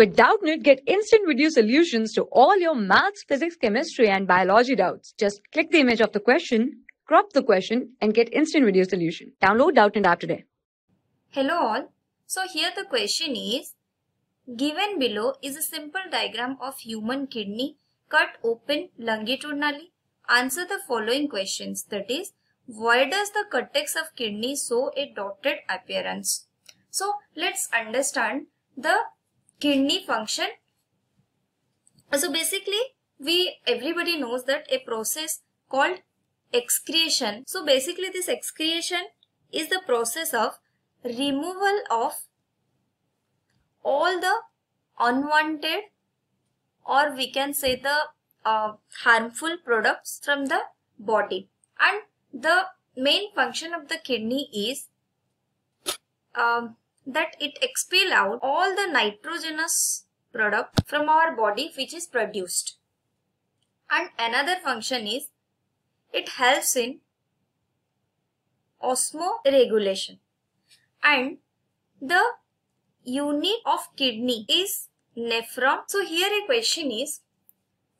With Doubtnit, get instant video solutions to all your maths, physics, chemistry, and biology doubts. Just click the image of the question, crop the question, and get instant video solution. Download Doubtnit app today. Hello all. So here the question is, given below is a simple diagram of human kidney cut open longitudinally. Answer the following questions that is, why does the cortex of kidney show a dotted appearance? So let's understand the kidney function. So basically, we everybody knows that a process called excretion. So basically this excretion is the process of removal of all the unwanted or we can say the uh, harmful products from the body and the main function of the kidney is um, that it expel out all the nitrogenous product from our body which is produced. And another function is it helps in osmoregulation and the unit of kidney is nephron. So here a question is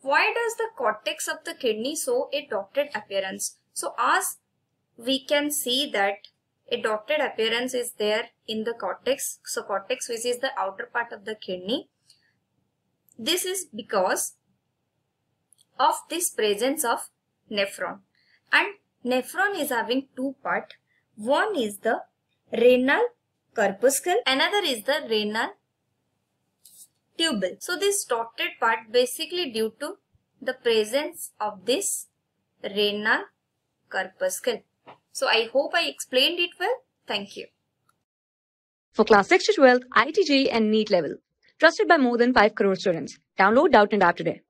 why does the cortex of the kidney show a dotted appearance? So as we can see that a dotted appearance is there in the cortex. So cortex which is the outer part of the kidney. This is because of this presence of nephron. And nephron is having two part. One is the renal corpuscle. Another is the renal tubule. So this dotted part basically due to the presence of this renal corpuscle. So I hope I explained it well. Thank you. For class 6 to 12, ITG and NEET level. Trusted by more than 5 crore students. Download Doubt and App today.